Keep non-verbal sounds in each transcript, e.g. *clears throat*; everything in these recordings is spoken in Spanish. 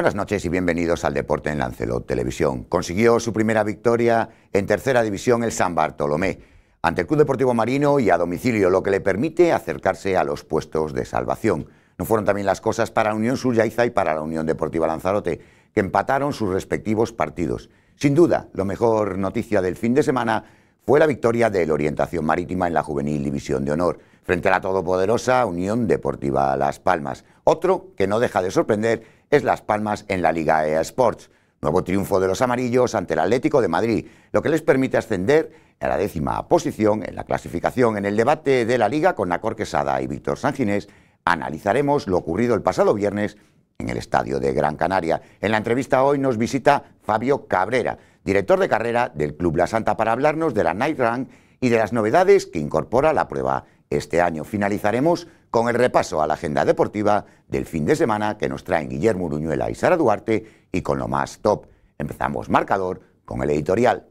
Buenas noches y bienvenidos al Deporte en Lancelot Televisión. Consiguió su primera victoria en tercera división el San Bartolomé ante el Club Deportivo Marino y a domicilio, lo que le permite acercarse a los puestos de salvación. No fueron también las cosas para Unión Suryaiza y para la Unión Deportiva Lanzarote, que empataron sus respectivos partidos. Sin duda, la mejor noticia del fin de semana fue la victoria de la Orientación Marítima en la Juvenil División de Honor frente a la todopoderosa Unión Deportiva Las Palmas. Otro que no deja de sorprender es Las Palmas en la Liga EA Sports. Nuevo triunfo de los amarillos ante el Atlético de Madrid, lo que les permite ascender a la décima posición en la clasificación. En el debate de la Liga con Nacor Quesada y Víctor Sanginés analizaremos lo ocurrido el pasado viernes en el estadio de Gran Canaria. En la entrevista hoy nos visita Fabio Cabrera, director de carrera del Club La Santa, para hablarnos de la Night Run y de las novedades que incorpora la prueba este año. Finalizaremos con el repaso a la agenda deportiva del fin de semana que nos traen Guillermo Uruñuela y Sara Duarte y con lo más top. Empezamos marcador con el editorial.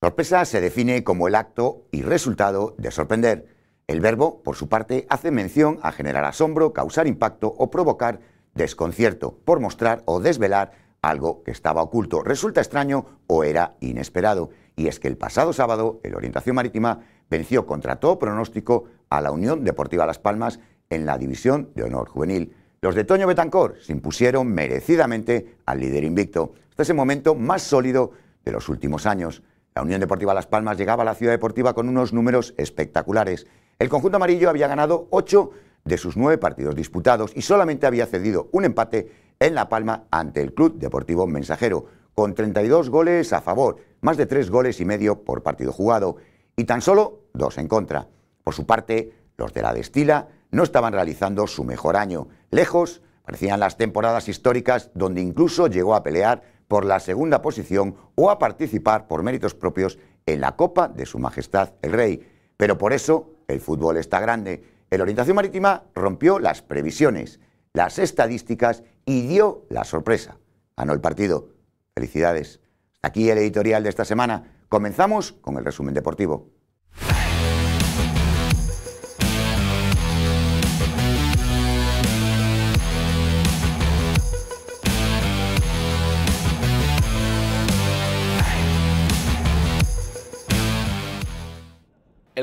Sorpresa se define como el acto y resultado de sorprender. El verbo, por su parte, hace mención a generar asombro, causar impacto o provocar desconcierto por mostrar o desvelar algo que estaba oculto, resulta extraño o era inesperado. Y es que el pasado sábado, el Orientación Marítima venció contra todo pronóstico a la Unión Deportiva Las Palmas en la División de Honor Juvenil. Los de Toño Betancor se impusieron merecidamente al líder invicto. Este es el momento más sólido de los últimos años. La Unión Deportiva Las Palmas llegaba a la ciudad deportiva con unos números espectaculares el conjunto amarillo había ganado ocho de sus nueve partidos disputados y solamente había cedido un empate en La Palma ante el Club Deportivo Mensajero, con 32 goles a favor, más de tres goles y medio por partido jugado y tan solo dos en contra. Por su parte, los de la Destila no estaban realizando su mejor año. Lejos parecían las temporadas históricas donde incluso llegó a pelear por la segunda posición o a participar por méritos propios en la Copa de Su Majestad el Rey. Pero por eso el fútbol está grande. El Orientación Marítima rompió las previsiones, las estadísticas y dio la sorpresa. Ganó el partido. Felicidades. aquí el editorial de esta semana. Comenzamos con el resumen deportivo.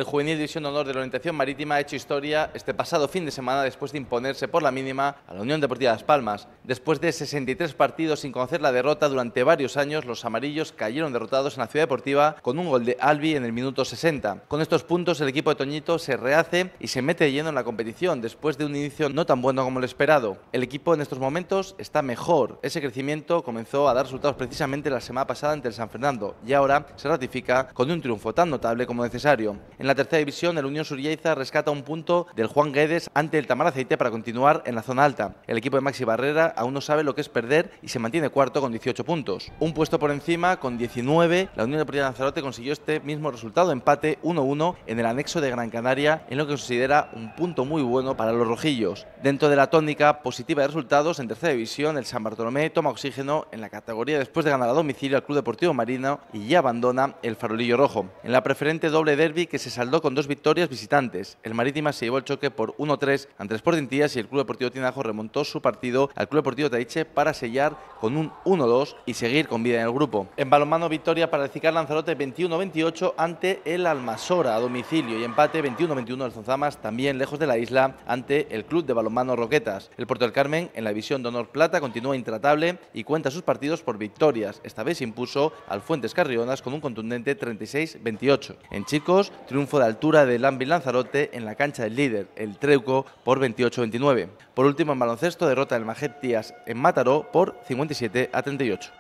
El Juvenil División Honor de la Orientación Marítima ha hecho historia este pasado fin de semana después de imponerse por la mínima a la Unión Deportiva Las Palmas. Después de 63 partidos sin conocer la derrota durante varios años, los amarillos cayeron derrotados en la Ciudad Deportiva con un gol de Albi en el minuto 60. Con estos puntos, el equipo de Toñito se rehace y se mete de lleno en la competición después de un inicio no tan bueno como lo esperado. El equipo en estos momentos está mejor. Ese crecimiento comenzó a dar resultados precisamente la semana pasada ante el San Fernando y ahora se ratifica con un triunfo tan notable como necesario la tercera división, el Unión Surieiza rescata un punto del Juan Guedes ante el Tamar Aceite para continuar en la zona alta. El equipo de Maxi Barrera aún no sabe lo que es perder y se mantiene cuarto con 18 puntos. Un puesto por encima con 19, la Unión Deportiva de Lanzarote consiguió este mismo resultado, empate 1-1 en el anexo de Gran Canaria, en lo que considera un punto muy bueno para los rojillos. Dentro de la tónica positiva de resultados, en tercera división, el San Bartolomé toma oxígeno en la categoría después de ganar a domicilio al Club Deportivo Marino y ya abandona el farolillo rojo. En la preferente doble derby que se saldó con dos victorias visitantes. El Marítima se llevó el choque por 1-3 ante el Sporting y el Club Deportivo Tinajo remontó su partido al Club Deportivo Taiche para sellar con un 1-2 y seguir con vida en el grupo. En balonmano, victoria para el Cicar Lanzarote 21-28 ante el Almasora a domicilio y empate 21-21 al Zonzamas también lejos de la isla ante el Club de Balonmano Roquetas. El Puerto del Carmen en la división de honor plata continúa intratable y cuenta sus partidos por victorias. Esta vez impuso al Fuentes Carrionas con un contundente 36-28. En chicos, triunfo de altura del Lambi Lanzarote en la cancha del líder, el Treuco, por 28-29. Por último, en baloncesto, derrota del Majet en Mataró por 57 a 38.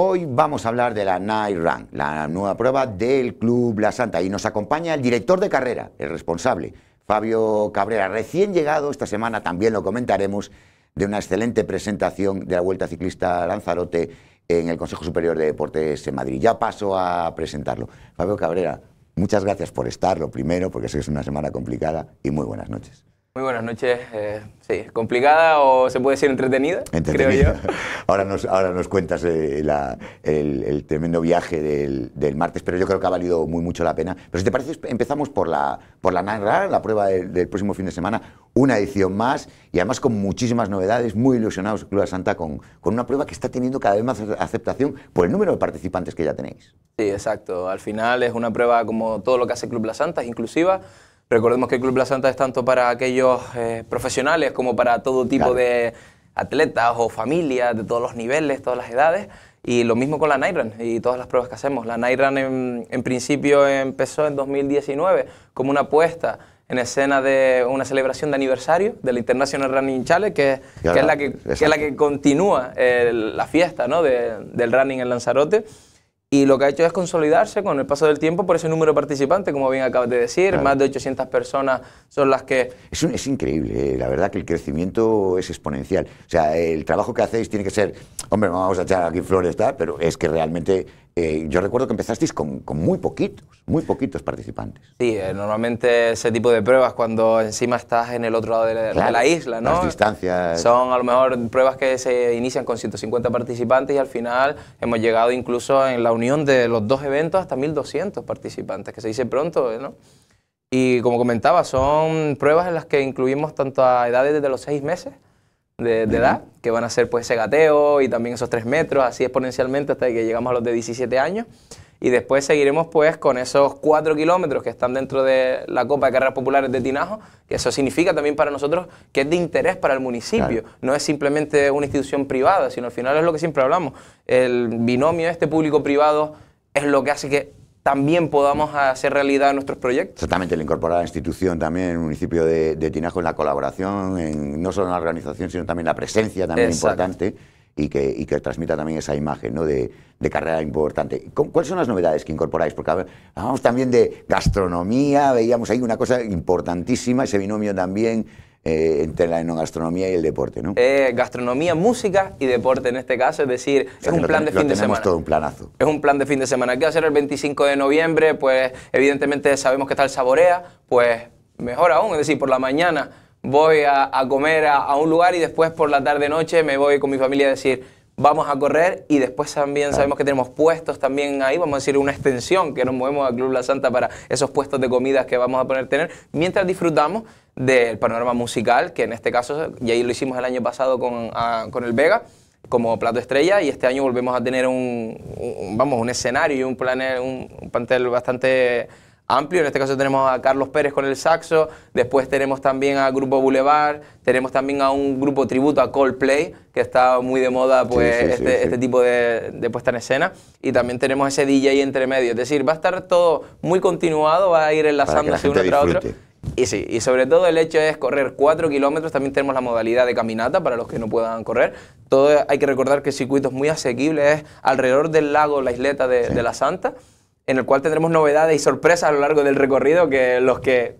Hoy vamos a hablar de la Night Run, la nueva prueba del Club La Santa, y nos acompaña el director de carrera, el responsable, Fabio Cabrera, recién llegado, esta semana también lo comentaremos, de una excelente presentación de la Vuelta Ciclista Lanzarote en el Consejo Superior de Deportes en Madrid. Ya paso a presentarlo. Fabio Cabrera, muchas gracias por estar, lo primero, porque sé que es una semana complicada y muy buenas noches. Muy buenas noches. Eh, sí, complicada o se puede decir entretenida, creo yo. *laughs* ahora nos, ahora nos cuentas eh, el, tremendo viaje del, del, martes, pero yo creo que ha valido muy mucho la pena. Pero si te parece, empezamos por la, por la narra, la prueba del, próximo fin de semana, una edición más y además con muchísimas novedades, muy ilusionados Club La Santa con, con una prueba que está teniendo cada vez más aceptación por el número de participantes que ya tenéis. Sí, exacto. Al final es una prueba como todo lo que hace Club La Santa, es inclusiva Recordemos que el Club La Santa es tanto para aquellos eh, profesionales como para todo tipo de atletas o familias de todos los niveles, todas las edades. Y lo mismo con la Nairan y todas las pruebas que hacemos. La Nairan en, principio empezó en 2019 como una apuesta en escena de una celebración de aniversario del International Running Challenge, que, es, la que, continúa eh, la fiesta ¿no? del running en Lanzarote. Y lo que ha hecho es consolidarse con el paso del tiempo por ese número de participantes, como bien acabas de decir, más de 800 personas son las que... Es, es increíble, eh, la verdad que el crecimiento es exponencial. O sea, el trabajo que hacéis tiene que ser Hombre, vamos a echar aquí flores, está. pero es que realmente eh, yo recuerdo que empezasteis con, muy poquitos, muy poquitos participantes. Sí, eh, normalmente ese tipo de pruebas cuando encima estás en el otro lado de la, isla, ¿no? Las distancias. Son a lo mejor pruebas que se inician con 150 participantes y al final hemos llegado incluso en la unión de los dos eventos hasta 1200 participantes, que se dice pronto, ¿eh? ¿no? Y como comentaba, son pruebas en las que incluimos tanto a edades desde los seis meses de, edad, que van a ser pues ese gateo y también esos tres metros, así exponencialmente hasta que llegamos a los de 17 años. Y después seguiremos pues con esos cuatro kilómetros que están dentro de la Copa de Carreras Populares de Tinajo, que eso significa también para nosotros que es de interés para el municipio, no es simplemente una institución privada, sino al final es lo que siempre hablamos, el binomio este público-privado es lo que hace que también podamos hacer realidad nuestros proyectos. Exactamente, el incorporar a la institución también, el municipio de, Tinajo, en la colaboración, no solo en la organización, sino también la presencia también importante y que, y que transmita también esa imagen ¿no? de, de carrera importante. ¿Cuáles son las novedades que incorporáis? Porque hablábamos también de gastronomía, veíamos ahí una cosa importantísima, ese binomio también eh, entre la gastronomía y el deporte, ¿no? Eh, gastronomía, música y deporte en este caso, es decir, es un plan de fin de semana. todo un planazo. Es un plan de fin de semana. ¿Qué va a ser el 25 de noviembre? Pues evidentemente sabemos que está el Saborea, pues mejor aún, es decir, por la mañana voy a, comer a, un lugar y después por la tarde-noche me voy con mi familia a decir, vamos a correr y después también sabemos que tenemos puestos también ahí, vamos a decir una extensión que nos movemos al Club La Santa para esos puestos de comidas que vamos a poder tener, mientras disfrutamos del panorama musical, que en este caso, y ahí lo hicimos el año pasado con, ah, con el Vega, como plato estrella, y este año volvemos a tener un, vamos, un escenario y un, un, plantel bastante amplio. En este caso tenemos a Carlos Pérez con el saxo, después tenemos también a Grupo Boulevard, tenemos también a un grupo tributo a Coldplay, que está muy de moda pues, este, este, tipo de, puesta en escena, y también tenemos ese DJ entre medio. Es decir, va a estar todo muy continuado, va a ir enlazándose uno tras otro y y sobre todo el hecho es correr 4 kilómetros, también tenemos la modalidad de caminata para los que no puedan correr. Todo, hay que recordar que el circuito es muy asequible, es alrededor del lago, la isleta de, la Santa en el cual tendremos novedades y sorpresas a lo largo del recorrido que los que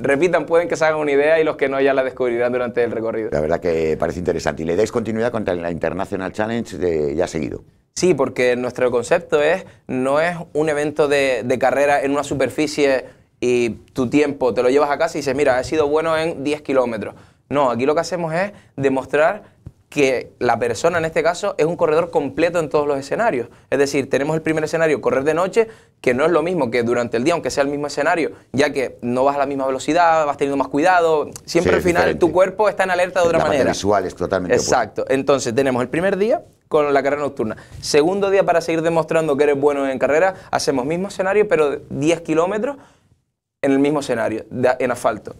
repitan pueden que se hagan una idea y los que no ya la descubrirán durante el recorrido. La verdad que parece interesante. ¿Y le dais continuidad contra la International Challenge de ya seguido? Sí, porque nuestro concepto es no es un evento de, de carrera en una superficie y tu tiempo te lo llevas a casa y dices, mira, he sido bueno en 10 kilómetros. No, aquí lo que hacemos es demostrar que la persona en este caso es un corredor completo en todos los escenarios. Es decir, tenemos el primer escenario, correr de noche, que no es lo mismo que durante el día, aunque sea el mismo escenario, ya que no vas a la misma velocidad, vas teniendo más cuidado, siempre al final tu cuerpo está en alerta de otra manera. visual es totalmente Exacto. Entonces, tenemos el primer día con la carrera nocturna. Segundo día para seguir demostrando que eres bueno en carrera, hacemos mismo escenario, pero 10 kilómetros en el mismo escenario, de, en asfalto.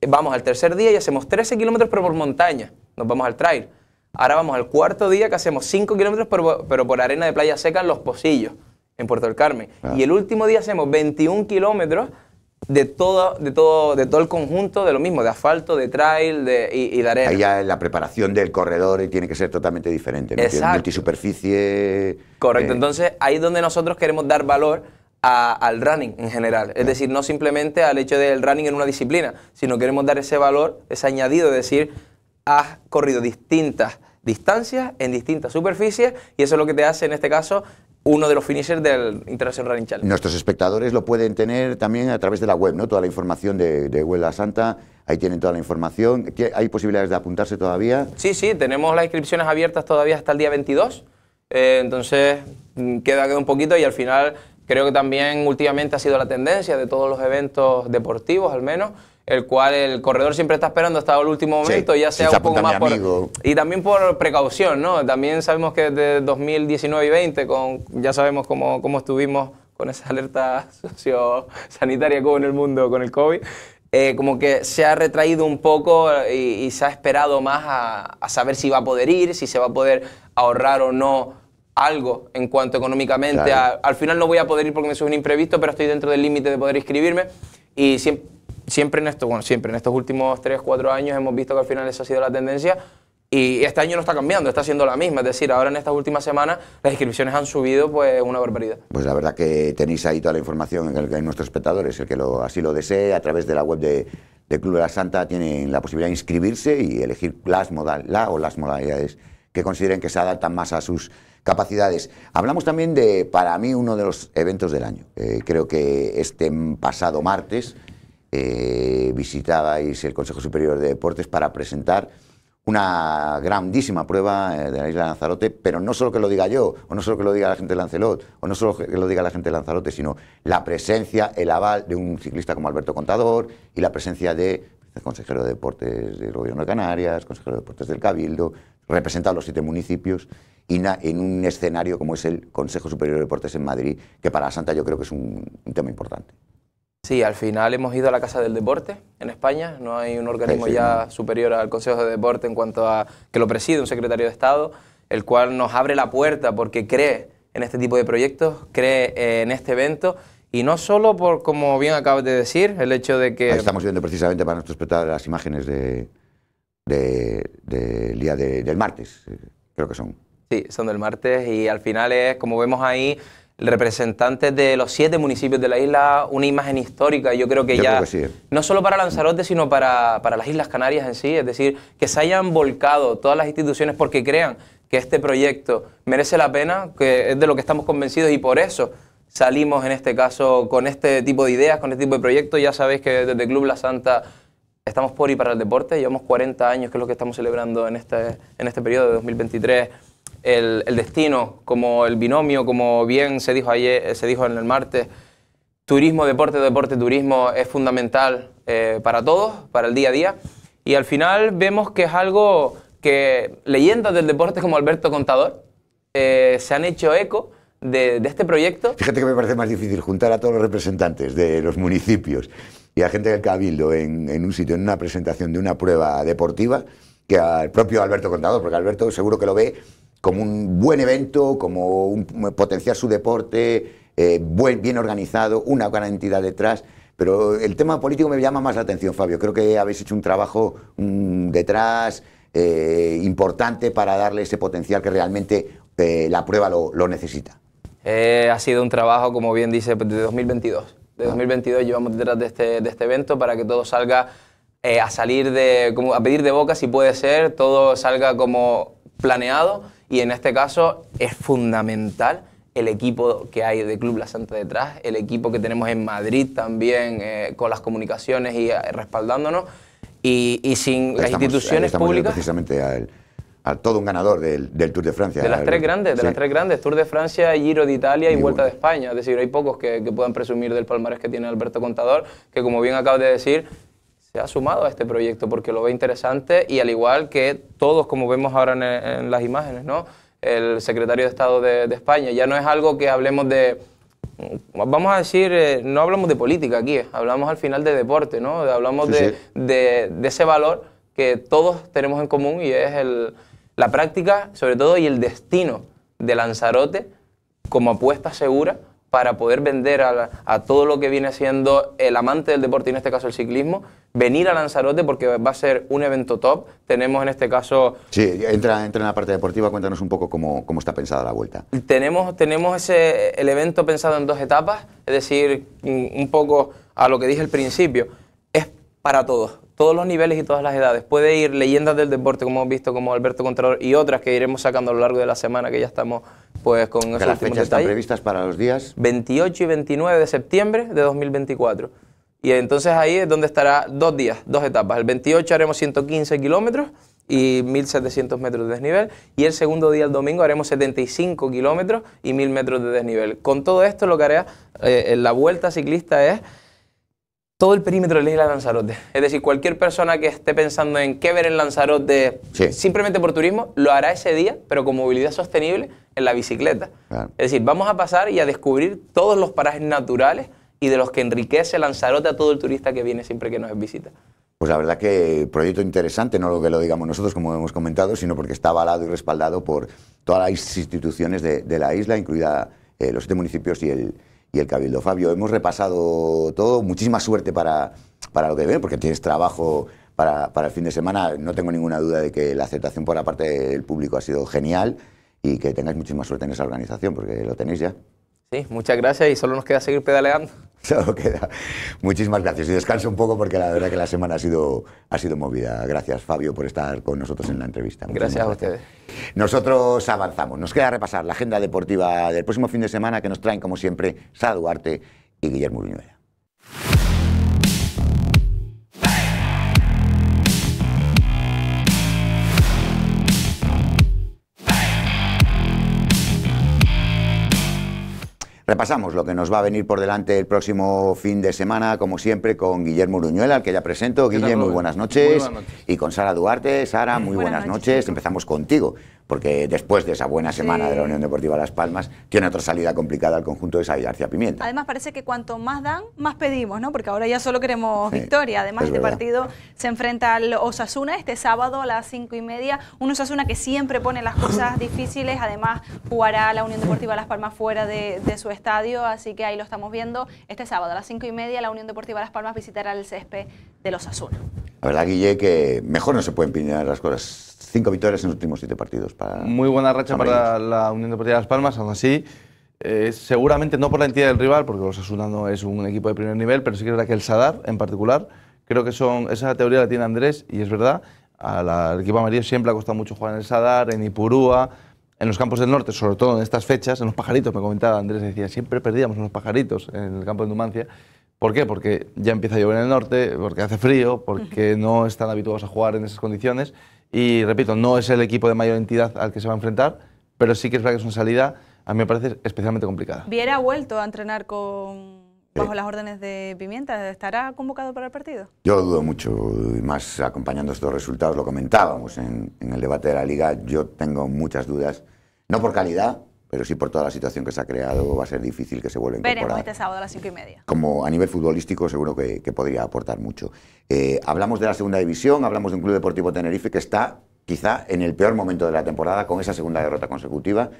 Eh, vamos al tercer día y hacemos 13 kilómetros pero por montaña, nos vamos al trail. Ahora vamos al cuarto día que hacemos 5 kilómetros pero, por arena de playa seca en Los Posillos, en Puerto del Carmen. Ah. Y el último día hacemos 21 kilómetros de todo, de todo, de todo el conjunto de lo mismo, de asfalto, de trail de, y, de arena. Ahí ya la preparación del corredor tiene que ser totalmente diferente, ¿no? Exacto. Multisuperficie. Correcto, eh. entonces ahí es donde nosotros queremos dar valor al running en general. Es decir, no simplemente al hecho del running en una disciplina, sino queremos dar ese valor, ese añadido, es decir, has corrido distintas distancias en distintas superficies y eso es lo que te hace en este caso uno de los finishers del International Running Challenge. Nuestros espectadores lo pueden tener también a través de la web, ¿no? Toda la información de, de Huelva Santa, ahí tienen toda la información. ¿Hay posibilidades de apuntarse todavía? Sí, sí, tenemos las inscripciones abiertas todavía hasta el día 22. Eh, entonces, queda, mm, queda un poquito y al final Creo que también últimamente ha sido la tendencia de todos los eventos deportivos, al menos, el cual el corredor siempre está esperando hasta el último momento, ya sea un poco más por... Y también por precaución, ¿no? También sabemos que desde 2019 y 20, con, ya sabemos cómo, cómo estuvimos con esa alerta *laughs* sociosanitaria como en el mundo con el COVID, eh, como que se ha retraído un poco y, se ha esperado más a saber si va a poder ir, si se va a poder ahorrar o no algo en cuanto económicamente. al final no voy a poder ir porque me sube un imprevisto, pero estoy dentro del límite de poder inscribirme. Y siempre, en esto, bueno, siempre en estos últimos 3, 4 años hemos visto que al final esa ha sido la tendencia. Y este año no está cambiando, está siendo la misma. Es decir, ahora en estas últimas semanas las inscripciones han subido pues una barbaridad. Pues la verdad que tenéis ahí toda la información en, que hay nuestros espectadores. El que lo, así lo desee, a través de la web de, Club de la Santa tienen la posibilidad de inscribirse y elegir las la o las modalidades que consideren que se adaptan más a sus capacidades. Hablamos también de, para mí, uno de los eventos del año. Eh, creo que este pasado martes eh, visitabais el Consejo Superior de Deportes para presentar una grandísima prueba eh, de la isla de Lanzarote, pero no solo que lo diga yo, o no solo que lo diga la gente de Lancelot, o no solo que lo diga la gente de Lanzarote, sino la presencia, el aval de un ciclista como Alberto Contador y la presencia de consejero de deportes del gobierno de Canarias, consejero de deportes del Cabildo, representa a los siete municipios y en un escenario como es el Consejo Superior de Deportes en Madrid, que para Santa yo creo que es un, tema importante. Sí, al final hemos ido a la Casa del Deporte en España, no hay un organismo ya superior al Consejo de Deporte en cuanto a que lo preside un secretario de Estado, el cual nos abre la puerta porque cree en este tipo de proyectos, cree eh, en este evento y no solo por, como bien acabas de decir, el hecho de que... estamos viendo precisamente para nuestro espectador las imágenes de, del día del martes, eh, creo que son. Sí, son del martes y al final es, como vemos ahí, representantes de los siete municipios de la isla, una imagen histórica. Yo creo que ya, eh. no solo para Lanzarote, sino para, para las Islas Canarias en sí, es decir, que se hayan volcado todas las instituciones porque crean que este proyecto merece la pena, que es de lo que estamos convencidos y por eso salimos en este caso con este tipo de ideas, con este tipo de proyectos. Ya sabéis que desde Club La Santa estamos por y para el deporte, llevamos 40 años, que es lo que estamos celebrando en este, en este periodo de 2023. El, destino, como el binomio, como bien se dijo ayer, eh, se dijo en el martes, turismo, deporte, deporte, turismo es fundamental eh, para todos, para el día a día. Y al final vemos que es algo que leyendas del deporte como Alberto Contador eh, se han hecho eco. De, de, este proyecto. Fíjate que me parece más difícil juntar a todos los representantes de los municipios y a gente del Cabildo en, un sitio, en una presentación de una prueba deportiva, que al propio Alberto Contador, porque Alberto seguro que lo ve como un buen evento, como potenciar su deporte, eh, bien organizado, una gran entidad detrás. Pero el tema político me llama más la atención, Fabio. Creo que habéis hecho un trabajo detrás eh, importante para darle ese potencial que realmente eh, la prueba lo necesita. ha sido un trabajo, como bien dice, de 2022 de 2022 llevamos detrás de este, de este evento para que todo salga eh, a salir de, como a pedir de boca si puede ser, todo salga como planeado y en este caso es fundamental el equipo que hay de Club La Santa detrás, el equipo que tenemos en Madrid también eh, con las comunicaciones y eh, respaldándonos y, y sin las instituciones públicas. Precisamente a él a todo un ganador del, Tour de Francia. De las tres grandes, de las tres grandes, Tour de Francia, Giro de Italia y, Vuelta de España. Es decir, hay pocos que, puedan presumir del palmarés que tiene Alberto Contador, que como bien acaba de decir, se ha sumado a este proyecto porque lo ve interesante y al igual que todos, como vemos ahora en, las imágenes, ¿no? El secretario de Estado de, España. Ya no es algo que hablemos de vamos a decir, eh, no hablamos de política aquí, eh. hablamos al final de deporte, ¿no? Hablamos de, ese valor que todos tenemos en común y es el, la práctica, sobre todo, y el destino de Lanzarote como apuesta segura para poder vender a, todo lo que viene siendo el amante del deporte, y en este caso el ciclismo, venir a Lanzarote porque va a ser un evento top. Tenemos en este caso... Sí, entra, entra en la parte deportiva, cuéntanos un poco cómo, está pensada la vuelta. Tenemos, tenemos ese, el evento pensado en dos etapas, es decir, un poco a lo que dije al principio, es para todos todos los niveles y todas las edades. Puede ir leyendas del deporte, como hemos visto, como Alberto Contralor, y otras que iremos sacando a lo largo de la semana, que ya estamos pues con las fechas están previstas para los días 28 y 29 de septiembre de 2024. Y entonces ahí es donde estará dos días, dos etapas. El 28 haremos 115 kilómetros y 1.700 metros de desnivel. Y el segundo día, el domingo, haremos 75 kilómetros y 1.000 metros de desnivel. Con todo esto, lo que haré eh, la vuelta ciclista es todo el perímetro de la isla Lanzarote. Es decir, cualquier persona que esté pensando en qué ver en Lanzarote simplemente por turismo, lo hará ese día, pero con movilidad sostenible en la bicicleta. Es decir, vamos a pasar y a descubrir todos los parajes naturales y de los que enriquece Lanzarote a todo el turista que viene siempre que nos visita. Pues la verdad que proyecto interesante, no lo que lo digamos nosotros, como hemos comentado, sino porque está avalado y respaldado por todas las instituciones de, la isla, incluida eh, los siete municipios y el, y el Cabildo. Fabio, hemos repasado todo. Muchísima suerte para, para lo que viene, porque tienes trabajo para, para, el fin de semana. No tengo ninguna duda de que la aceptación por la parte del público ha sido genial y que tengáis muchísima suerte en esa organización, porque lo tenéis ya. Sí, muchas gracias y solo nos queda seguir pedaleando. Solo *laughs* queda. Muchísimas gracias. Y descanso un poco porque la verdad que la semana ha sido, ha sido movida. Gracias, Fabio, por estar con nosotros en la entrevista. Gracias, a ustedes. Nosotros avanzamos. Nos queda repasar la agenda deportiva del próximo fin de semana que nos traen, como siempre, Sara Duarte y Guillermo Viñuela. Repasamos lo que nos va a venir por delante el próximo fin de semana, como siempre, con Guillermo Uruñuela, al que ya presento. Guillermo, muy buenas noches. Y con Sara Duarte. Sara, muy buenas, noches. Empezamos contigo porque después de esa buena semana de la Unión Deportiva Las Palmas, tiene otra salida complicada al conjunto de Xavi García Pimienta. Además parece que cuanto más dan, más pedimos, ¿no? Porque ahora ya solo queremos victoria. Además este partido se enfrenta al Osasuna este sábado a las cinco y media. Un Osasuna que siempre pone las cosas *coughs* difíciles. Además jugará la Unión Deportiva Las Palmas fuera de, su estadio, así que ahí lo estamos viendo. Este sábado a las cinco y media la Unión Deportiva Las Palmas visitará el césped de los Osasuna. La verdad, Guille, que mejor no se pueden piñar las cosas. Cinco victorias en los últimos siete partidos. Muy buena racha para la Unión Deportiva de Las Palmas, aún así. Eh, seguramente no por la entidad del rival, porque Osasuna no es un equipo de primer nivel, pero sí que es verdad que el Sadar, en particular, creo que son esa teoría la tiene Andrés y es verdad. Al equipo amarillo siempre ha costado mucho jugar en el Sadar, en Ipurúa, en los campos del norte, sobre todo en estas fechas, en los pajaritos, me comentaba Andrés, decía, siempre perdíamos en los pajaritos, en el campo de Numancia. ¿Por qué? Porque ya empieza a llover en el norte, porque hace frío, porque no están habituados a jugar en esas condiciones. Y repito, no es el equipo de mayor entidad al que se va a enfrentar, pero sí que es verdad que es una salida, a mí me parece, especialmente complicada. Viera vuelto a entrenar con bajo las órdenes de Pimienta, ¿estará convocado para el partido? Yo dudo mucho, y más acompañando estos resultados, lo comentábamos en, en el debate de la liga, yo tengo muchas dudas, no por calidad, pero sí por toda la situación que se ha creado va a ser difícil que se vuelva a Veremos este sábado a las cinco y media. Como a nivel futbolístico seguro que, podría aportar mucho. Eh, hablamos de la segunda división, hablamos de un club deportivo Tenerife que está quizá en el peor momento de la temporada con esa segunda derrota consecutiva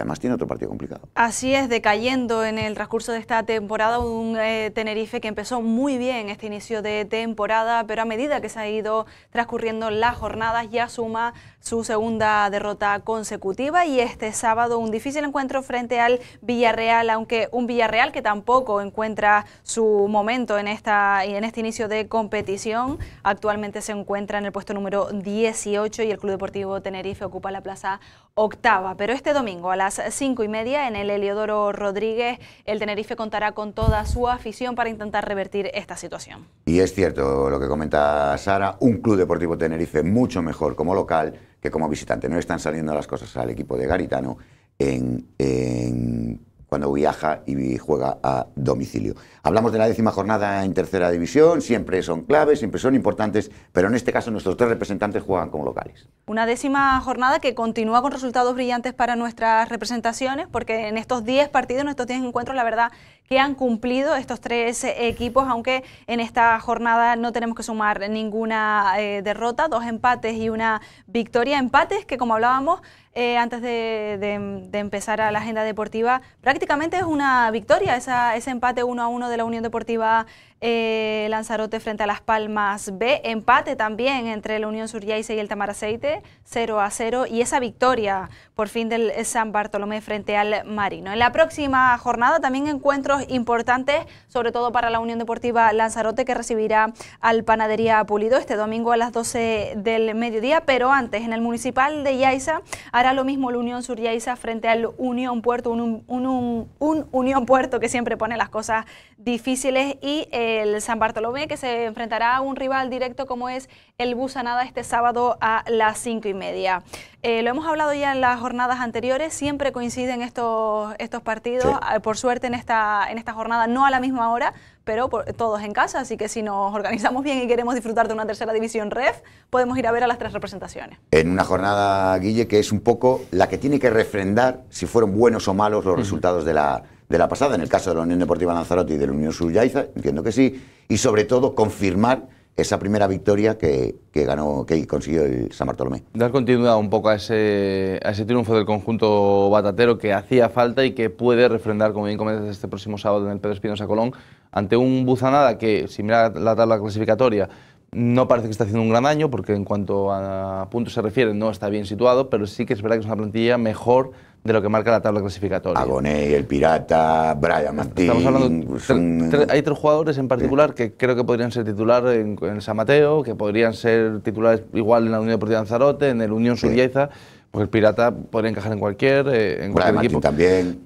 además tiene otro partido complicado. Así es, decayendo en el transcurso de esta temporada un eh, Tenerife que empezó muy bien este inicio de temporada, pero a medida que se ha ido transcurriendo las jornadas ya suma su segunda derrota consecutiva y este sábado un difícil encuentro frente al Villarreal, aunque un Villarreal que tampoco encuentra su momento en, esta, en este inicio de competición, actualmente se encuentra en el puesto número 18 y el Club Deportivo Tenerife ocupa la plaza octava. Pero este domingo a las cinco y media en el Heliodoro Rodríguez, el Tenerife contará con toda su afición para intentar revertir esta situación. Y es cierto lo que comenta Sara, un Club Deportivo Tenerife mucho mejor como local que como visitante. No están saliendo las cosas al equipo de Garitano en, en cuando viaja y juega a domicilio. Hablamos de la décima jornada en tercera división, siempre son claves, siempre son importantes, pero en este caso nuestros tres representantes juegan como locales. Una décima jornada que continúa con resultados brillantes para nuestras representaciones, porque en estos 10 partidos, en estos 10 encuentros, la verdad que han cumplido estos tres equipos, aunque en esta jornada no tenemos que sumar ninguna eh, derrota, dos empates y una victoria. Empates que, como hablábamos eh, antes de, empezar a la agenda deportiva, prácticamente es una victoria, ese empate uno a uno de la Unión Deportiva eh, Lanzarote frente a Las Palmas B, empate también entre la Unión Yaiza y el Tamaraceite, 0 a 0, y esa victoria por fin del San Bartolomé frente al Marino. En la próxima jornada también encuentros importantes, sobre todo para la Unión Deportiva Lanzarote, que recibirá al Panadería Pulido este domingo a las 12 del mediodía, pero antes en el Municipal de Yaiza hará lo mismo la Unión Suryaiza frente al Unión Puerto, un, Unión Puerto que siempre pone las cosas difíciles y... Eh, el San Bartolomé, que se enfrentará a un rival directo como es el Busanada este sábado a las cinco y media. Eh, lo hemos hablado ya en las jornadas anteriores, siempre coinciden estos, estos partidos, eh, por suerte en esta, en esta jornada, no a la misma hora, pero todos en casa, así que si nos organizamos bien y queremos disfrutar de una tercera división ref, podemos ir a ver a las tres representaciones. En una jornada, Guille, que es un poco la que tiene que refrendar si fueron buenos o malos los resultados de la, de la pasada, en el caso de la Unión Deportiva Lanzarote y de la Unión Sur entiendo que sí, y sobre todo confirmar esa primera victoria que, ganó, que consiguió el San Bartolomé. Dar continuidad un poco a ese, a ese triunfo del conjunto batatero que hacía falta y que puede refrendar, como bien comentas, este próximo sábado en el Pedro Espinosa Colón, ante un Buzanada que, si mira la tabla clasificatoria, no parece que está haciendo un gran año, porque en cuanto a puntos se refiere, no está bien situado, pero sí que es verdad que es una plantilla mejor de lo que marca la tabla clasificatoria. Agoné, El Pirata, Brian Martín... Estamos hablando... Pues hay tres jugadores en particular que creo que podrían ser titular en, el San Mateo, que podrían ser titulares igual en la Unión Deportiva Lanzarote, en el Unión Surieza, porque el Pirata podría encajar en cualquier, eh, en cualquier equipo. también.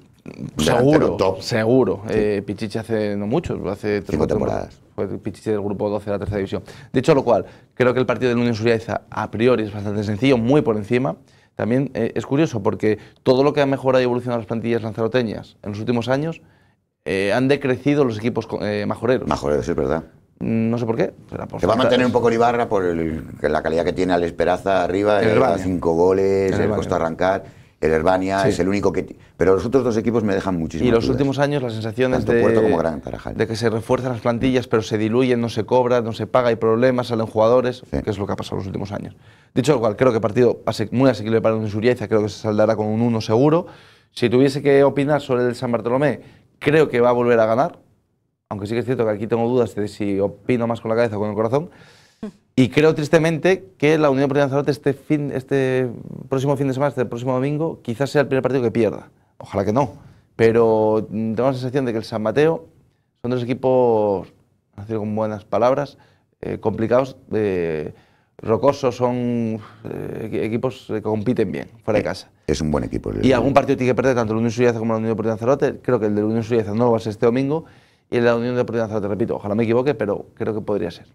Seguro, top. seguro. Sí. Eh, Pichichi hace no mucho, hace tres temporadas pues Pichichi del grupo 12 de la tercera división. Dicho lo cual, creo que el partido del Unión Suriaiza a priori es bastante sencillo, muy por encima. También eh, es curioso porque todo lo que ha mejorado y evolucionado las plantillas lanzaroteñas en los últimos años eh, han decrecido los equipos eh, majoreros. es verdad. Mm, no sé por qué. Se va a mantener un poco el Ibarra por la calidad que tiene al Esperaza arriba. El, cinco goles, el, eh, costo arrancar el Herbania es el único que. Pero los otros dos equipos me dejan muchísimo. Y los últimos años la sensación es de, de que se refuerzan las plantillas, pero se diluyen, no se cobra, no se paga, hay problemas, salen jugadores, que es lo que ha pasado los últimos años. Dicho lo cual, creo que el partido muy asequible para un Surieza, creo que se saldará con un 1 seguro. Si tuviese que opinar sobre el San Bartolomé, creo que va a volver a ganar, aunque sí que es cierto que aquí tengo dudas de si opino más con la cabeza o con el corazón. Y creo tristemente que la Unión Deportiva de Lanzarote este, fin, este próximo fin de semana, este próximo domingo, quizás sea el primer partido que pierda. Ojalá que no. Pero mm, tengo la sensación de que el San Mateo son dos equipos, con buenas palabras, eh, complicados, eh, rocosos, son eh, equipos que compiten bien, fuera de casa. Es un buen equipo. y algún partido tiene que perder, tanto la Unión Suiza como la Unión Deportiva de Lanzarote. Creo que el de la Unión Suiza no va a ser este domingo. Y el de la Unión Deportiva de Lanzarote, repito, ojalá me equivoque, pero creo que podría ser.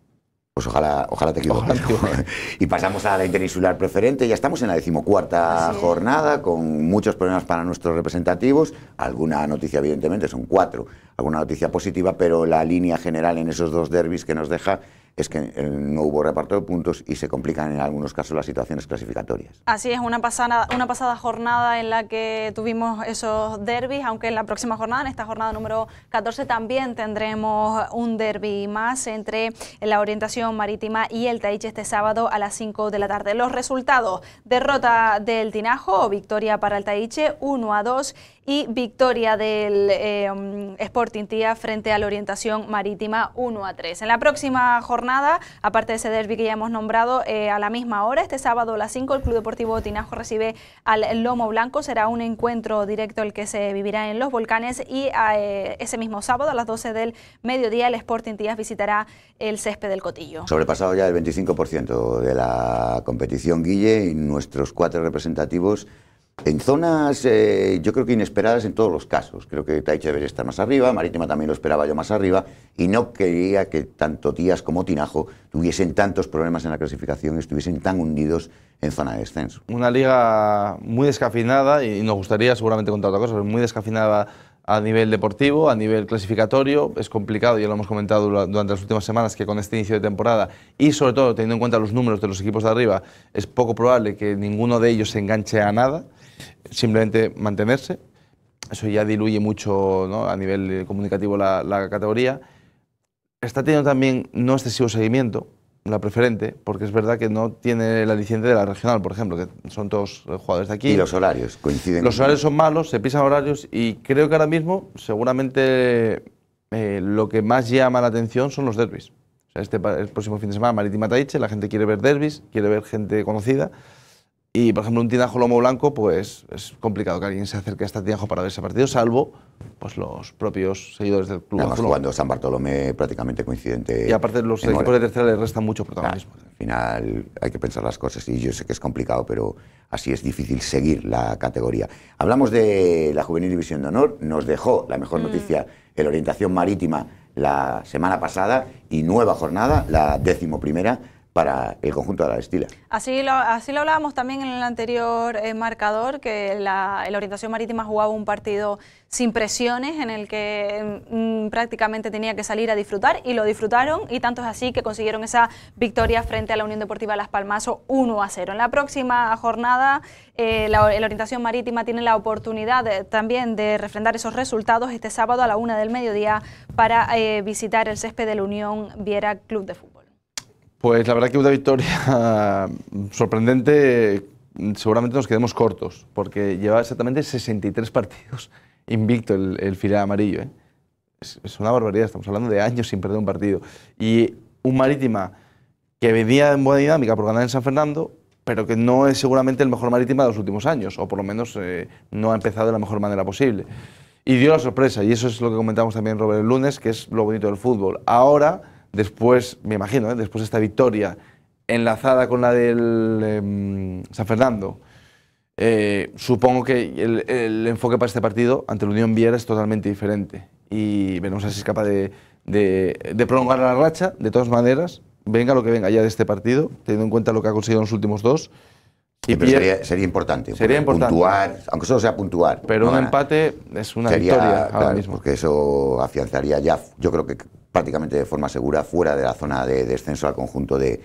Pues ojalá, ojalá te equivocas, *laughs* y pasamos a la interinsular preferente. Ya estamos en la decimocuarta jornada, con muchos problemas para nuestros representativos. Alguna noticia, evidentemente, son cuatro. Alguna noticia positiva, pero la línea general en esos dos derbis que nos deja es que eh, no hubo reparto de puntos y se complican en algunos casos las situaciones clasificatorias. Así es, una pasada, una pasada jornada en la que tuvimos esos derbis, aunque en la próxima jornada, en esta jornada número 14, también tendremos un derby más entre la orientación marítima y el Taiche este sábado a las 5 de la tarde. Los resultados, derrota del Tinajo, victoria para el Taiche 1 a 2 y victoria del em, Sporting Tía frente a la orientación marítima 1 a 3. En la próxima jornada, aparte de ese derby que ya hemos nombrado, eh, a la misma hora, este sábado a las 5, el Club Deportivo Tinajo recibe al Lomo Blanco. Será un encuentro directo el que se vivirá en los volcanes y eh, ese mismo sábado a las 12 del mediodía el Sporting Tías visitará el césped del Cotillo. Sobrepasado ya el 25% de la competición, Guille, y nuestros cuatro representativos en zonas, eh, yo creo que inesperadas en todos los casos. Creo que Taiche debería estar más arriba, Marítima también lo esperaba yo más arriba, y no quería que tanto Díaz como Tinajo tuviesen tantos problemas en la clasificación y estuviesen tan hundidos en zona de descenso. Una liga muy descafinada, y nos gustaría seguramente contar otra cosa, pero muy descafinada a nivel deportivo, a nivel clasificatorio. Es complicado, ya lo hemos comentado durante las últimas semanas, que con este inicio de temporada y sobre todo teniendo en cuenta los números de los equipos de arriba, es poco probable que ninguno de ellos se enganche a nada simplemente mantenerse. Eso ya diluye mucho a nivel eh, comunicativo la, categoría. Está teniendo también no excesivo seguimiento, la preferente, porque es verdad que no tiene la licencia de la regional, por ejemplo, que son todos eh, jugadores de aquí. Y los horarios coinciden. Los horarios son malos, se pisan horarios y creo que ahora mismo seguramente eh, lo que más llama la atención son los derbis. este el próximo fin de semana, Marítima Taiche, la gente quiere ver derbis, quiere ver gente conocida. Y, por ejemplo, un tinajo lomo blanco, pues es complicado que alguien se acerque a este tinajo para ver ese partido, salvo pues los propios seguidores del club. Además, cuando San Bartolomé prácticamente coincidente. Y aparte, los equipos de tercera le restan mucho protagonismo. al final hay que pensar las cosas y yo sé que es complicado, pero así es difícil seguir la categoría. Hablamos de la Juvenil División de Honor, nos dejó la mejor mm. noticia el Orientación Marítima la semana pasada y nueva jornada, la décimo primera para el conjunto de la estila. Así lo, así lo hablábamos también en el anterior eh, marcador, que la, orientación marítima jugaba un partido sin presiones, en el que mm, mm, prácticamente tenía que salir a disfrutar, y lo disfrutaron, y tanto es así que consiguieron esa victoria frente a la Unión Deportiva Las Palmaso 1 a 0. En la próxima jornada, eh, la, orientación marítima tiene la oportunidad eh, también de refrendar esos resultados este sábado a la una del mediodía para visitar el césped de la Unión Viera Club de Fútbol. Pues la verdad que una victoria *laughs* sorprendente, seguramente nos quedemos cortos, porque lleva exactamente 63 partidos invicto el, el filial amarillo. ¿eh? Es, una barbaridad, estamos hablando de años sin perder un partido. Y un Marítima que venía en buena dinámica por ganar en San Fernando, pero que no es seguramente el mejor Marítima de los últimos años, o por lo menos eh, no ha empezado de la mejor manera posible. Y dio la sorpresa, y eso es lo que comentamos también Robert el lunes, que es lo bonito del fútbol. Ahora Después, me imagino, ¿eh? después esta victoria enlazada con la del em, San Fernando, eh, supongo que el, enfoque para este partido ante la Unión Viera es totalmente diferente. Y veremos si es capaz de, prolongar la racha. De todas maneras, venga lo que venga ya de este partido, teniendo en cuenta lo que ha conseguido en los últimos dos. sería, importante. Sería Puntuar, aunque solo sea puntuar. Pero un empate es una victoria ahora mismo. Porque eso afianzaría ya, yo creo que prácticamente de forma segura fuera de la zona de descenso al conjunto de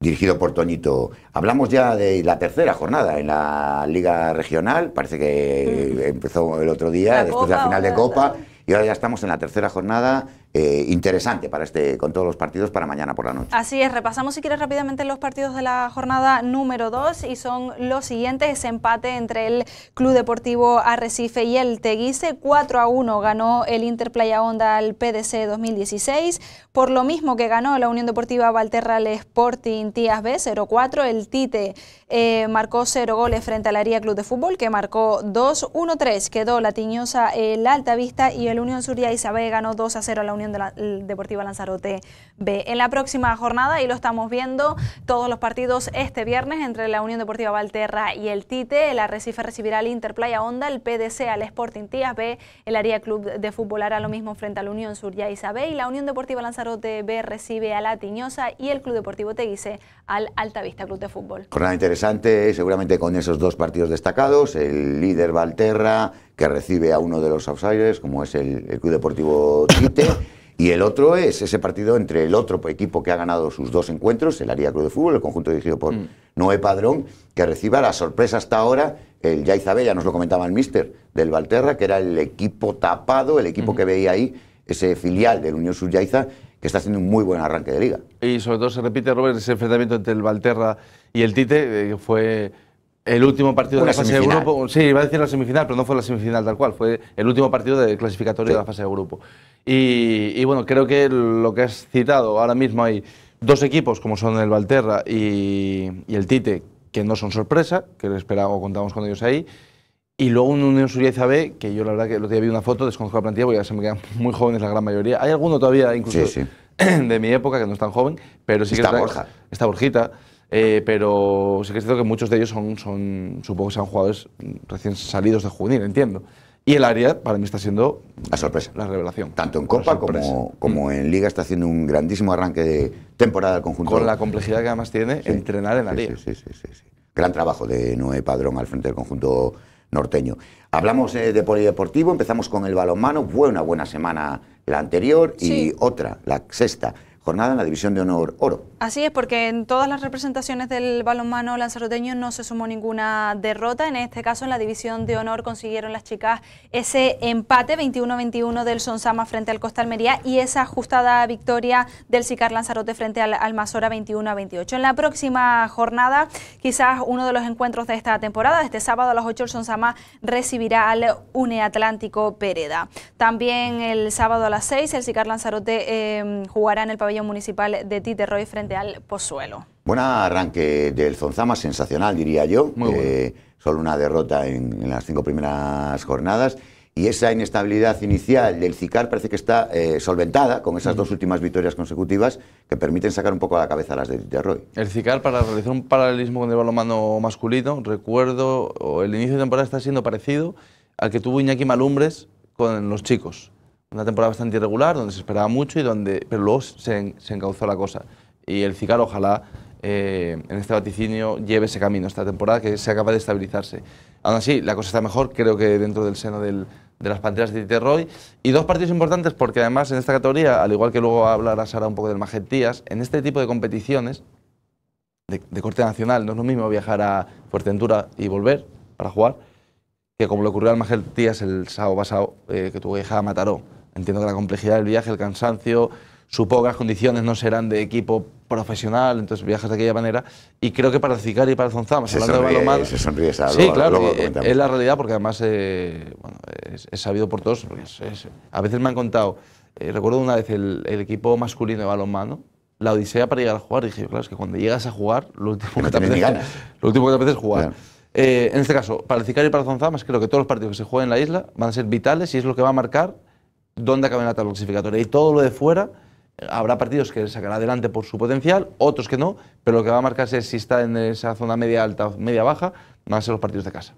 dirigido por Toñito. Hablamos ya de la tercera jornada en la Liga Regional, parece que mm. empezó el otro día, después de la final de Copa, y ahora ya estamos en la tercera jornada eh, interesante para este, con todos los partidos para mañana por la noche. Así es, repasamos si quieres rápidamente los partidos de la jornada número 2 y son los siguientes, ese empate entre el Club Deportivo Arrecife y el Teguise, 4 a 1 ganó el Playa Onda al PDC 2016, por lo mismo que ganó la Unión Deportiva Valterra al Sporting Tías B 0-4, el Tite eh, marcó 0 goles frente al Aria Club de Fútbol que marcó 2-1-3, quedó la Tiñosa, Alta Vista y el Unión Suria Isabel ganó 2 a 0 a la Unión de la, Deportiva Lanzarote B. En la próxima jornada, y lo estamos viendo, todos los partidos este viernes entre la Unión Deportiva Valterra y el Tite, la Arrecife recibirá al Interplaya Onda, el PDC al Sporting Tías B, el Área Club de Fútbol hará lo mismo frente a la Unión Sur Yaisa B y la Unión Deportiva Lanzarote B recibe a la Tiñosa y el Club Deportivo Teguise al Altavista Club de Fútbol. Jornada interesante, seguramente con esos dos partidos destacados, el líder Valterra que recibe a uno de los outsiders, como es el Club Deportivo Tite. *laughs* Y el otro es ese partido entre el otro equipo que ha ganado sus dos encuentros, el Aria Club de Fútbol, el conjunto dirigido por mm. Noé Padrón, que reciba la sorpresa hasta ahora, el Yaiza ya nos lo comentaba el mister del Valterra, que era el equipo tapado, el equipo que mm. veía ahí, ese filial del Unión Sur Yaiza, que está haciendo un muy buen arranque de liga. Y sobre todo se repite, Robert, ese enfrentamiento entre el Valterra y el Tite, eh, que fue el último partido de la fase de grupo, sí, iba a decir la semifinal, pero no fue la semifinal tal cual, fue el último partido de clasificatorio de la fase de grupo. Y, bueno, creo que lo que has citado, ahora mismo hay dos equipos como son el Valterra y, el Tite, que no son sorpresa, que esperábamos, contamos con ellos ahí. Y luego un Unión y B, que yo la verdad que lo tenía vi una foto, desconozco la plantilla, porque ya se me quedan muy jóvenes la gran mayoría. Hay alguno todavía, incluso *clears throat* de mi época, que no es tan joven, pero sí que está, Borja. está Borjita. Eh, pero sí que es cierto que muchos de ellos son, supongo que sean jugadores recién salidos de juvenil, entiendo. Y el área para mí está siendo la sorpresa, la revelación. Tanto en Copa como, como, en Liga está haciendo un grandísimo arranque de temporada del conjunto. Con la complejidad que además tiene entrenar en la Liga. Sí, sí, sí, Gran trabajo de Noé Padrón al frente del conjunto norteño. Hablamos eh, de polideportivo, empezamos con el balonmano. Fue una buena semana la anterior y otra, la sexta jornada en la División de Honor Oro. Así es, porque en todas las representaciones del balonmano lanzaroteño no se sumó ninguna derrota. En este caso, en la división de honor consiguieron las chicas ese empate 21-21 del Sonsama frente al Costa Almería y esa ajustada victoria del Sicar Lanzarote frente al Almazora 21-28. En la próxima jornada, quizás uno de los encuentros de esta temporada, este sábado a las 8 el Sonsama recibirá al UNE Atlántico Pereda. También el sábado a las 6 el Sicar Lanzarote eh, jugará en el pabellón municipal de Titerroy frente al Pozuelo. Buen arranque del Zonzama, sensacional diría yo. Eh, solo una derrota en, las cinco primeras jornadas. Y esa inestabilidad inicial del Cicar parece que está eh, solventada con esas mm. dos últimas victorias consecutivas que permiten sacar un poco a la cabeza a las de, de Roy. El Cicar, para realizar un paralelismo con el balonmano masculino, recuerdo, el inicio de temporada está siendo parecido al que tuvo Iñaki Malumbres con los chicos una temporada bastante irregular, donde se esperaba mucho y donde, pero luego se, se, encauzó la cosa y el Cicar ojalá eh, en este vaticinio lleve ese camino esta temporada, que se capaz de estabilizarse. Aún así, la cosa está mejor, creo que dentro del seno de las Panteras de Titerroy. Y dos partidos importantes porque además en esta categoría, al igual que luego hablará Sara un poco del Tías, en este tipo de competiciones de, corte nacional no es lo mismo viajar a Fuerteventura y volver para jugar que como le ocurrió al Tías el sábado pasado eh, que tuvo que dejar a Mataró. Entiendo que la complejidad del viaje, el cansancio, supongo que las condiciones no serán de equipo profesional, entonces viajas de aquella manera. Y creo que para Zicari y para Zonzama, hablando de balonmano… Se sonríe, se Sí, claro, eh, es la realidad, porque además eh, es, sabido por todos. a veces me han contado, eh, recuerdo una vez el, equipo masculino de balonmano, la odisea para llegar a jugar. dije, claro, es que cuando llegas a jugar, lo último que, te, apetece, es jugar. en este caso, para el y para Zonzamas, creo que todos los partidos que se jueguen en la isla van a ser vitales y es lo que va a marcar dónde acaba la tabla Y todo lo de fuera Habrá partidos que sacará adelante por su potencial, otros que no, pero lo que va a marcarse es si está en esa zona media alta o media baja, van a ser los partidos de casa.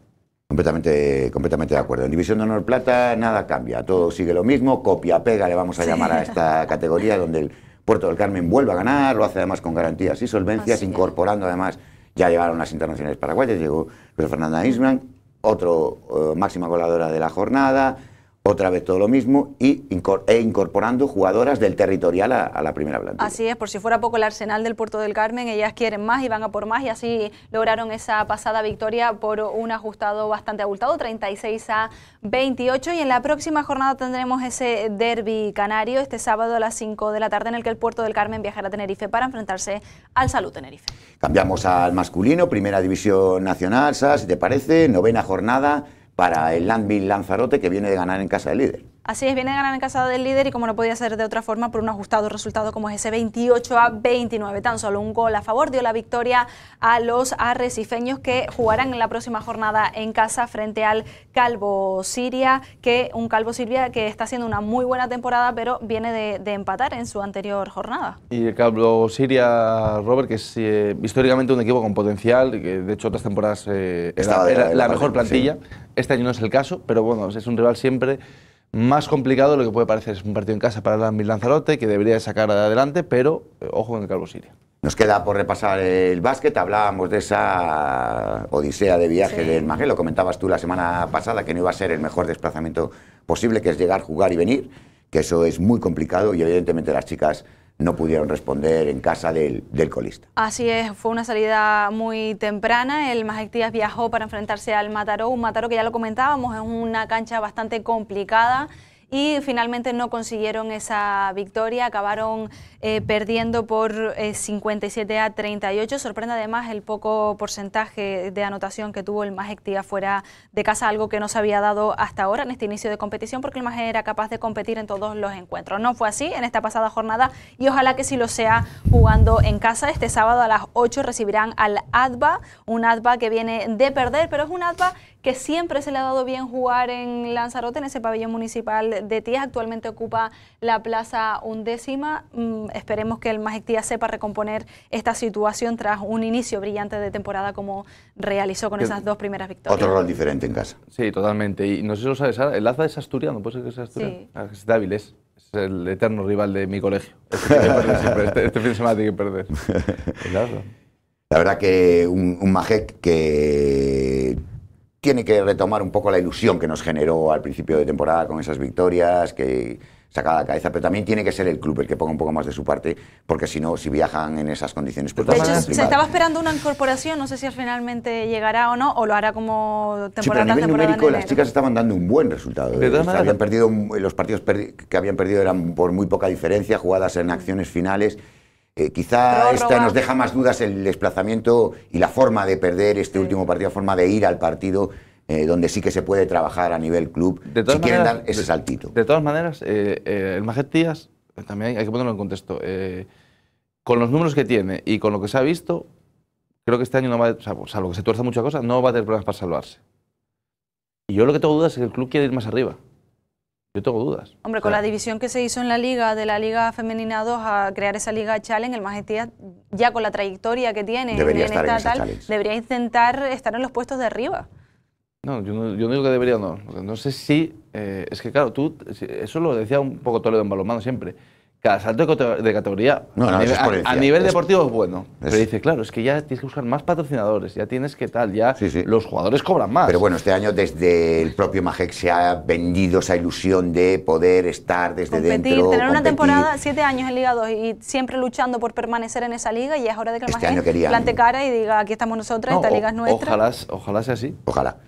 Completamente, de acuerdo. En División de Honor Plata nada cambia, todo sigue lo mismo, copia-pega le vamos a llamar a esta *laughs* categoría donde el Puerto del Carmen vuelva a ganar, lo hace además con garantías y solvencias, incorporando además, ya llegaron las internacionales paraguayas, llegó Luis Fernanda Isman, otro eh, máxima goleadora de la jornada, otra vez todo lo mismo e incorporando jugadoras del territorial a, la primera plantilla. Así es, por si fuera poco el arsenal del Puerto del Carmen, ellas quieren más y van a por más y así lograron esa pasada victoria por un ajustado bastante abultado, 36 a 28 y en la próxima jornada tendremos ese derby canario este sábado a las 5 de la tarde en el que el Puerto del Carmen viajará a Tenerife para enfrentarse al Salud Tenerife. Cambiamos al masculino, primera división nacional, ¿sabes? si te parece, novena jornada para el Landville Lanzarote que viene de ganar en casa de líder. Así es, viene a ganar en casa del líder y como no podía ser de otra forma por un ajustado resultado como es ese 28 a 29. Tan solo un gol a favor dio la victoria a los arrecifeños que jugarán en la próxima jornada en casa frente al Calvo Siria, que un Calvo Siria que está haciendo una muy buena temporada pero viene de, empatar en su anterior jornada. Y el Calvo Siria, Robert, que es eh, históricamente un equipo con potencial, que de hecho otras temporadas eh, era, la, mejor plantilla. Este año no es el caso, pero bueno, es un rival siempre más complicado lo que puede parecer. Es un partido en casa para el Lanzarote que debería sacar adelante, pero eh, ojo con el Calvo Siria. Nos queda por repasar el básquet. Hablábamos de esa odisea de viaje del Magé, Lo comentabas tú la semana pasada que no iba a ser el mejor desplazamiento posible, que es llegar, jugar y venir. Que eso es muy complicado y evidentemente las chicas no pudieron responder en casa del, del, colista. Así es, fue una salida muy temprana. El Majestías viajó para enfrentarse al Mataró, un Mataró que ya lo comentábamos, es una cancha bastante complicada y finalmente no consiguieron esa victoria, acabaron eh, perdiendo por 57 eh, a 38. Sorprende además el poco porcentaje de anotación que tuvo el Majectía fuera de casa, algo que no se había dado hasta ahora en este inicio de competición, porque el Magic era capaz de competir en todos los encuentros. No fue así en esta pasada jornada y ojalá que sí lo sea jugando en casa. Este sábado a las 8 recibirán al ADBA, un ADBA que viene de perder, pero es un ADBA que siempre se le ha dado bien jugar en Lanzarote, en ese pabellón municipal de Tías actualmente ocupa la plaza undécima. Mm, esperemos que el Magic Tías sepa recomponer esta situación tras un inicio brillante de temporada como realizó con esas dos primeras victorias. Otro rol diferente en casa. Sí, totalmente. Y no sé si lo sabes, el Aza es asturiano, puede ser que sea asturiano. Sí. Ah, es es el eterno rival de mi colegio. Este, fin este, este de semana tiene que perder. *laughs* La verdad que un, un Majek que tiene que retomar un poco la ilusión que nos generó al principio de temporada con esas victorias que sacaba la cabeza, pero también tiene que ser el club el que ponga un poco más de su parte, porque si no, si viajan en esas condiciones, pues se estaba esperando una incorporación, no sé si finalmente llegará o no, o lo hará como temporada. Sí, pero a nivel numérico las chicas estaban dando un buen resultado. habían perdido los partidos que habían perdido eran por muy poca diferencia, jugadas en acciones finales. Eh, quizá esta nos deja más dudas el desplazamiento y la forma de perder este último partido, forma de ir al partido. Eh, donde sí que se puede trabajar a nivel club de todas si quieren dar ese saltito. De, todas maneras, eh, el Majestías, también hay, que ponerlo en contexto, con los números que tiene y con lo que se ha visto, creo que este año no va a, o pues, salvo que se tuerza muchas cosas no va a tener problemas para salvarse. Y yo lo que tengo dudas es que el club quiere ir más arriba. Yo tengo dudas. Hombre, con la división que se hizo en la liga, de la liga femenina 2 a crear esa liga challenge, el Majestía, ya con la trayectoria que tiene debería en, debería intentar estar en los puestos de arriba. No, yo no, digo que debería, no. No sé si... Eh, es que claro, tú, eso lo decía un poco Toledo en balonmano siempre cada salto de categoría a, nivel, deportivo es bueno. Pero dice, claro, es que ya tienes que buscar más patrocinadores, ya tienes que tal, ya los jugadores cobran más. Pero bueno, este año desde el propio Majek se ha vendido esa ilusión de poder estar desde competir, dentro. Tener una temporada, siete años en Liga 2 y siempre luchando por permanecer en esa liga y es hora de que el este plante cara y diga, aquí estamos nosotros, esta liga es nuestra. Ojalá, ojalá sea así. Ojalá.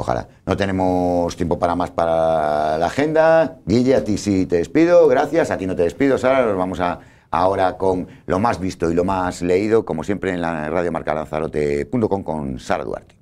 Ojalá. No tenemos tiempo para más para la agenda. Guille, a ti sí te despido. Gracias. A ti no te despido, Sara. Nos vamos a, ahora con lo más visto y lo más leído, como siempre en la radio marca lanzarote.com, con Sara Duarte.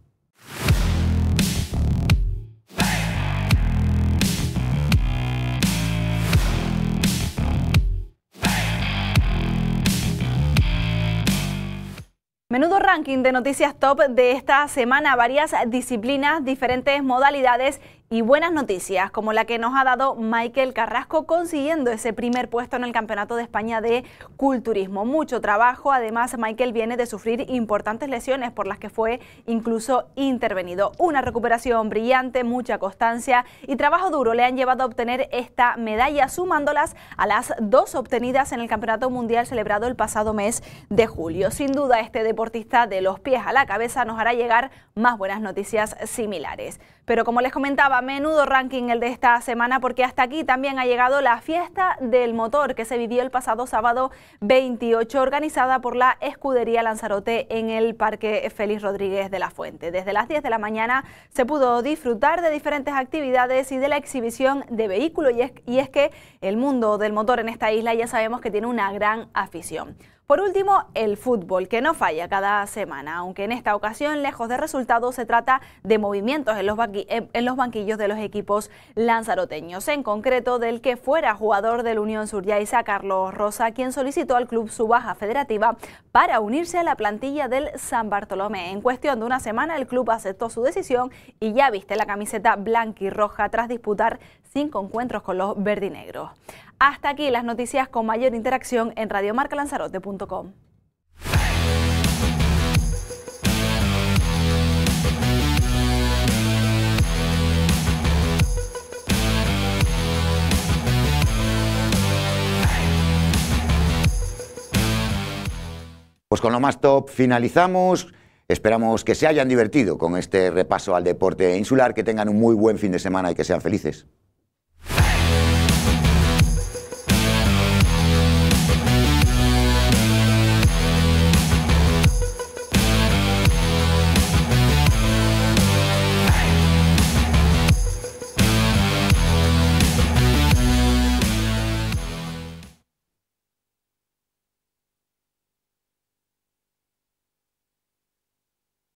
Menudo ranking de noticias top de esta semana, varias disciplinas, diferentes modalidades y buenas noticias, como la que nos ha dado Michael Carrasco consiguiendo ese primer puesto en el Campeonato de España de Culturismo. Mucho trabajo, además Michael viene de sufrir importantes lesiones por las que fue incluso intervenido. Una recuperación brillante, mucha constancia y trabajo duro le han llevado a obtener esta medalla, sumándolas a las dos obtenidas en el Campeonato Mundial celebrado el pasado mes de julio. Sin duda, este deportista de los pies a la cabeza nos hará llegar más buenas noticias similares. Pero como les comentaba, menudo ranking el de esta semana porque hasta aquí también ha llegado la fiesta del motor que se vivió el pasado sábado 28 organizada por la escudería Lanzarote en el Parque Félix Rodríguez de la Fuente. Desde las 10 de la mañana se pudo disfrutar de diferentes actividades y de la exhibición de vehículos y es, y es que el mundo del motor en esta isla ya sabemos que tiene una gran afición. Por último, el fútbol, que no falla cada semana, aunque en esta ocasión, lejos de resultados, se trata de movimientos en los, banquillos de los equipos lanzaroteños, en concreto del que fuera jugador del Unión Yaisa, Carlos Rosa, quien solicitó al club su baja federativa para unirse a la plantilla del San Bartolomé. En cuestión de una semana, el club aceptó su decisión y ya viste la camiseta y roja tras disputar cinco encuentros con los verdinegros. Hasta aquí las noticias con mayor interacción en radiomarcalanzarote.com. Pues con lo más top finalizamos. Esperamos que se hayan divertido con este repaso al deporte insular, que tengan un muy buen fin de semana y que sean felices.